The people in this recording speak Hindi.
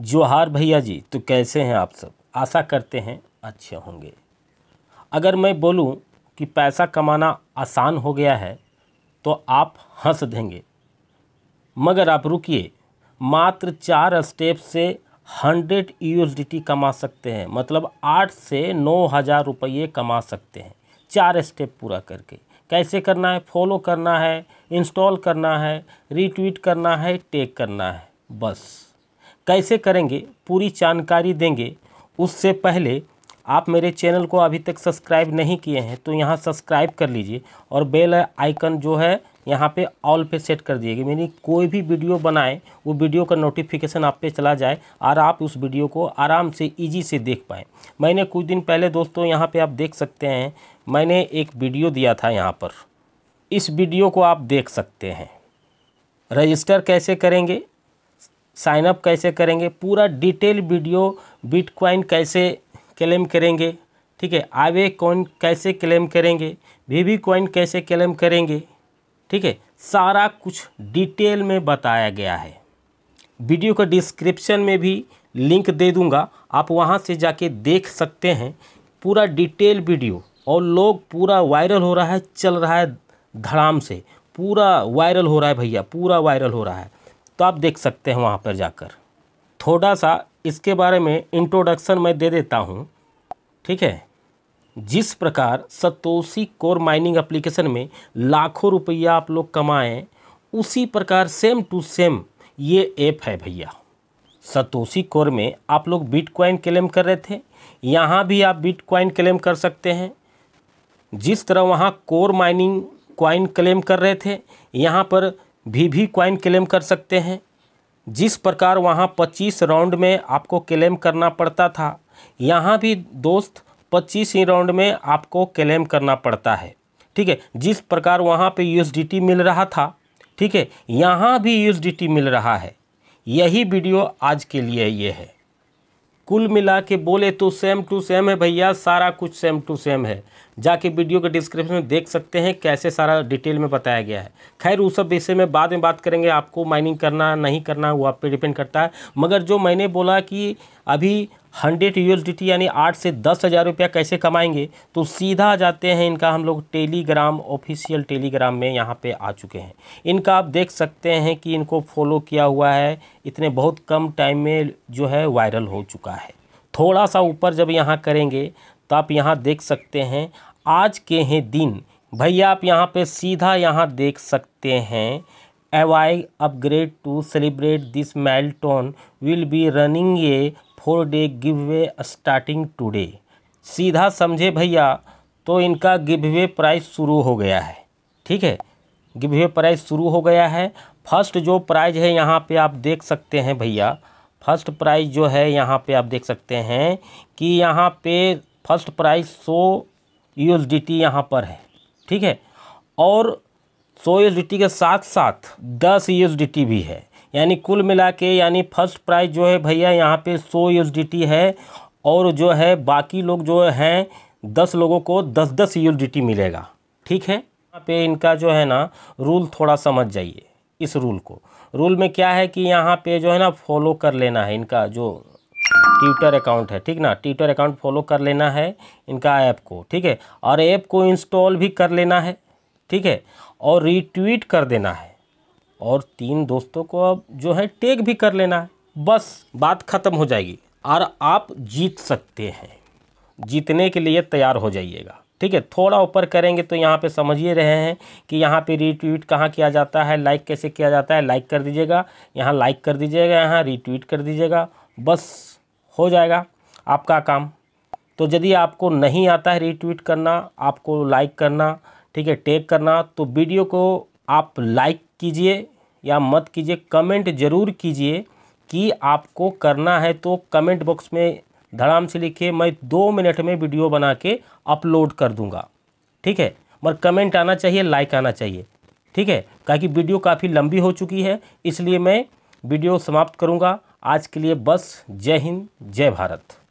जोहार भैया जी तो कैसे हैं आप सब आशा करते हैं अच्छे होंगे अगर मैं बोलूं कि पैसा कमाना आसान हो गया है तो आप हंस देंगे मगर आप रुकिए मात्र चार स्टेप से हंड्रेड यू कमा सकते हैं मतलब आठ से नौ हज़ार रुपये कमा सकते हैं चार स्टेप पूरा करके कैसे करना है फॉलो करना है इंस्टॉल करना है रीट्वीट करना है टेक करना है बस कैसे करेंगे पूरी जानकारी देंगे उससे पहले आप मेरे चैनल को अभी तक सब्सक्राइब नहीं किए हैं तो यहाँ सब्सक्राइब कर लीजिए और बेल आइकन जो है यहाँ पे ऑल पे सेट कर दिएगा मेरी कोई भी वीडियो बनाए वो वीडियो का नोटिफिकेशन आप पे चला जाए और आप उस वीडियो को आराम से इजी से देख पाएँ मैंने कुछ दिन पहले दोस्तों यहाँ पे आप देख सकते हैं मैंने एक वीडियो दिया था यहाँ पर इस वीडियो को आप देख सकते हैं रजिस्टर कैसे करेंगे साइनअप कैसे करेंगे पूरा डिटेल वीडियो बिटकॉइन कैसे क्लेम करेंगे ठीक है आवे कॉइन कैसे क्लेम करेंगे वीवी कॉइन कैसे क्लेम करेंगे ठीक है सारा कुछ डिटेल में बताया गया है वीडियो का डिस्क्रिप्शन में भी लिंक दे दूंगा आप वहां से जाके देख सकते हैं पूरा डिटेल वीडियो और लोग पूरा वायरल हो रहा है चल रहा है धड़ाम से पूरा वायरल हो रहा है भैया पूरा वायरल हो रहा है तो आप देख सकते हैं वहाँ पर जाकर थोड़ा सा इसके बारे में इंट्रोडक्शन मैं दे देता हूँ ठीक है जिस प्रकार सतोसी कोर माइनिंग एप्लीकेशन में लाखों रुपया आप लोग कमाएँ उसी प्रकार सेम टू सेम ये ऐप है भैया सतोसी कोर में आप लोग बिटकॉइन क्लेम कर रहे थे यहाँ भी आप बिटकॉइन क्लेम कर सकते हैं जिस तरह वहाँ कोर माइनिंग क्वाइन क्लेम कर रहे थे यहाँ पर भी भी क्वाइन क्लेम कर सकते हैं जिस प्रकार वहाँ पच्चीस राउंड में आपको क्लेम करना पड़ता था यहाँ भी दोस्त पच्चीस ही राउंड में आपको क्लेम करना पड़ता है ठीक है जिस प्रकार वहाँ पे यू मिल रहा था ठीक है यहाँ भी यू मिल रहा है यही वीडियो आज के लिए ये है कुल मिला के बोले तो सेम टू सेम है भैया सारा कुछ सेम टू सेम है जाके वीडियो के डिस्क्रिप्शन में देख सकते हैं कैसे सारा डिटेल में बताया गया है खैर उस सब विषय में बाद में बात करेंगे आपको माइनिंग करना नहीं करना वो आप पे डिपेंड करता है मगर जो मैंने बोला कि अभी हंड्रेड यू यानी आठ से दस हज़ार रुपया कैसे कमाएंगे तो सीधा जाते हैं इनका हम लोग टेलीग्राम ऑफिशियल टेलीग्राम में यहाँ पे आ चुके हैं इनका आप देख सकते हैं कि इनको फॉलो किया हुआ है इतने बहुत कम टाइम में जो है वायरल हो चुका है थोड़ा सा ऊपर जब यहाँ करेंगे तो आप यहाँ देख सकते हैं आज के हैं दिन भैया आप यहाँ पर सीधा यहाँ देख सकते हैं एवाई upgrade to celebrate this milestone will be running a four day giveaway starting today सीधा समझे भैया तो इनका गिव वे प्राइस शुरू हो गया है ठीक है गिव वे प्राइस शुरू हो गया है फर्स्ट जो प्राइज है यहाँ पे आप देख सकते हैं भैया फर्स्ट प्राइज जो है यहाँ पे आप देख सकते हैं कि यहाँ पे फर्स्ट प्राइज़ सौ यू एस डी टी यहाँ पर है ठीक है और सौ यू एस डी टी के साथ साथ दस यू एस डी टी भी है यानी कुल मिला के यानी फर्स्ट प्राइज़ जो है भैया यहाँ पे सौ यू है और जो है बाकी लोग जो हैं दस लोगों को दस दस यू मिलेगा ठीक है यहाँ पे इनका जो है ना रूल थोड़ा समझ जाइए इस रूल को रूल में क्या है कि यहाँ पे जो है ना फॉलो कर लेना है इनका जो ट्विटर अकाउंट है ठीक ना ट्विटर अकाउंट फॉलो कर लेना है इनका ऐप को ठीक है और ऐप को इंस्टॉल भी कर लेना है ठीक है और रीट्वीट कर देना है और तीन दोस्तों को अब जो है टेक भी कर लेना है बस बात ख़त्म हो जाएगी और आप जीत सकते हैं जीतने के लिए तैयार हो जाइएगा ठीक है थोड़ा ऊपर करेंगे तो यहाँ पे समझिए रहे हैं कि यहाँ पे रीट्वीट कहाँ किया जाता है लाइक कैसे किया जाता है लाइक कर दीजिएगा यहाँ लाइक कर दीजिएगा यहाँ रीट्वीट कर दीजिएगा बस हो जाएगा आपका काम तो यदि आपको नहीं आता है रीट्वीट करना आपको लाइक करना ठीक है टेक करना तो वीडियो को आप लाइक कीजिए या मत कीजिए कमेंट ज़रूर कीजिए कि आपको करना है तो कमेंट बॉक्स में धड़ाम से लिखिए मैं दो मिनट में वीडियो बना के अपलोड कर दूंगा ठीक है मगर कमेंट आना चाहिए लाइक आना चाहिए ठीक है कहा वीडियो काफ़ी लंबी हो चुकी है इसलिए मैं वीडियो समाप्त करूँगा आज के लिए बस जय हिंद जय भारत